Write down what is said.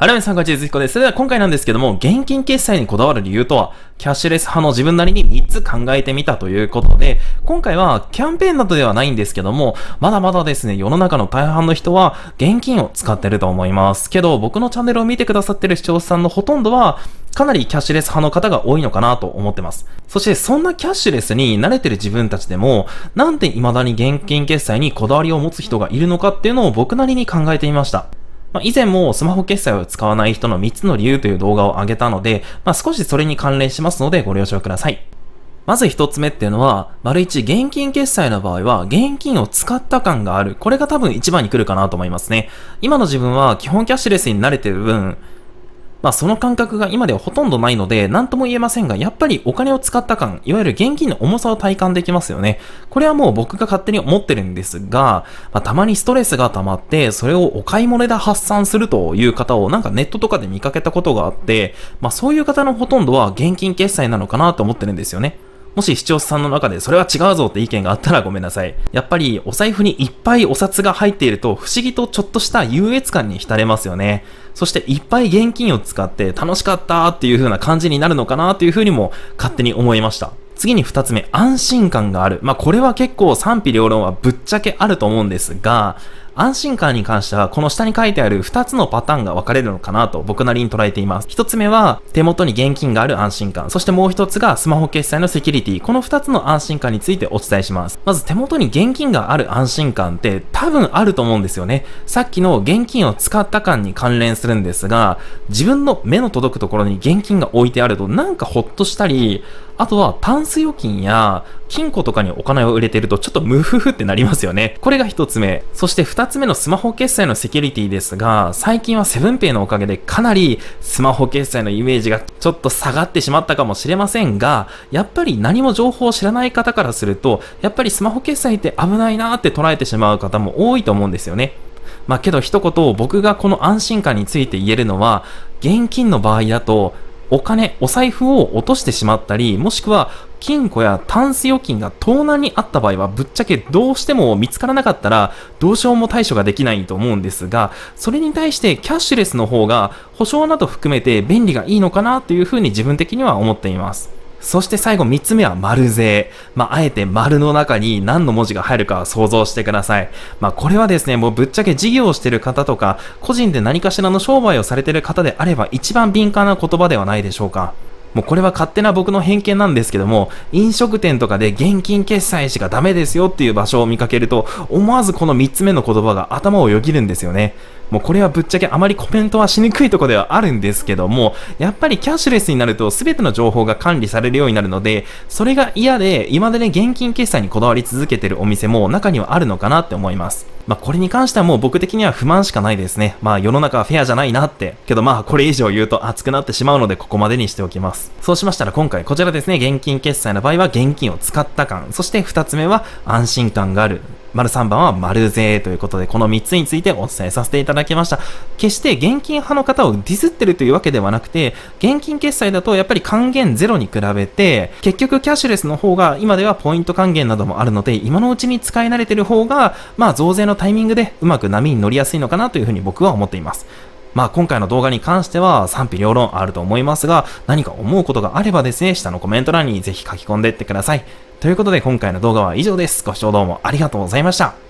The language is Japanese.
原みさんこんにちは、ずです。それでは今回なんですけども、現金決済にこだわる理由とは、キャッシュレス派の自分なりに3つ考えてみたということで、今回はキャンペーンなどではないんですけども、まだまだですね、世の中の大半の人は現金を使ってると思います。けど、僕のチャンネルを見てくださってる視聴者さんのほとんどは、かなりキャッシュレス派の方が多いのかなと思ってます。そしてそんなキャッシュレスに慣れてる自分たちでも、なんで未だに現金決済にこだわりを持つ人がいるのかっていうのを僕なりに考えてみました。まあ、以前もスマホ決済を使わない人の3つの理由という動画を上げたので、まあ、少しそれに関連しますのでご了承ください。まず一つ目っていうのは、丸一、現金決済の場合は、現金を使った感がある。これが多分一番に来るかなと思いますね。今の自分は基本キャッシュレスに慣れてる分、まあその感覚が今ではほとんどないので、何とも言えませんが、やっぱりお金を使った感、いわゆる現金の重さを体感できますよね。これはもう僕が勝手に思ってるんですが、まあ、たまにストレスが溜まって、それをお買い物で発散するという方をなんかネットとかで見かけたことがあって、まあそういう方のほとんどは現金決済なのかなと思ってるんですよね。もし視聴者さんの中でそれは違うぞって意見があったらごめんなさい。やっぱりお財布にいっぱいお札が入っていると不思議とちょっとした優越感に浸れますよね。そしていっぱい現金を使って楽しかったっていう風な感じになるのかなっていう風にも勝手に思いました。次に二つ目、安心感がある。まあ、これは結構賛否両論はぶっちゃけあると思うんですが、安心感に関しては、この下に書いてある2つのパターンが分かれるのかなと僕なりに捉えています。1つ目は、手元に現金がある安心感。そしてもう1つが、スマホ決済のセキュリティ。この2つの安心感についてお伝えします。まず手元に現金がある安心感って多分あると思うんですよね。さっきの現金を使った感に関連するんですが、自分の目の届くところに現金が置いてあるとなんかほっとしたり、あとはタンス預金や金庫とかにお金を入れてるとちょっとムフフってなりますよね。これが一つ目。そして2 2つ目のスマホ決済のセキュリティですが、最近はセブンペイのおかげでかなりスマホ決済のイメージがちょっと下がってしまったかもしれませんが、やっぱり何も情報を知らない方からすると、やっぱりスマホ決済って危ないなーって捉えてしまう方も多いと思うんですよね。まあけど一言僕がこの安心感について言えるのは、現金の場合だと、お金、お財布を落としてしまったり、もしくは金庫やタンス預金が盗難にあった場合は、ぶっちゃけどうしても見つからなかったら、どうしようも対処ができないと思うんですが、それに対してキャッシュレスの方が、保証など含めて便利がいいのかなというふうに自分的には思っています。そして最後3つ目は丸税。まあ、あえて丸の中に何の文字が入るか想像してください。まあ、これはですね、もうぶっちゃけ事業をしてる方とか、個人で何かしらの商売をされてる方であれば一番敏感な言葉ではないでしょうか。もうこれは勝手な僕の偏見なんですけども、飲食店とかで現金決済しかダメですよっていう場所を見かけると、思わずこの3つ目の言葉が頭をよぎるんですよね。もうこれはぶっちゃけあまりコメントはしにくいとこではあるんですけども、やっぱりキャッシュレスになると全ての情報が管理されるようになるので、それが嫌で、今でね現金決済にこだわり続けてるお店も中にはあるのかなって思います。まあ、これに関してはもう僕的には不満しかないですね。まあ、世の中はフェアじゃないなって。けどまあ、これ以上言うと熱くなってしまうので、ここまでにしておきます。そうしましたら今回、こちらですね、現金決済の場合は現金を使った感。そして2つ目は安心感がある。丸3番は丸税ということで、この3つについてお伝えさせていただきました。決して現金派の方をディスってるというわけではなくて、現金決済だとやっぱり還元ゼロに比べて、結局キャッシュレスの方が今ではポイント還元などもあるので、今のうちに使い慣れてる方が、まあ増税のタイミングでうまく波に乗りやすいのかなというふうに僕は思っています。まあ今回の動画に関しては賛否両論あると思いますが、何か思うことがあればですね、下のコメント欄にぜひ書き込んでいってください。ということで今回の動画は以上です。ご視聴どうもありがとうございました。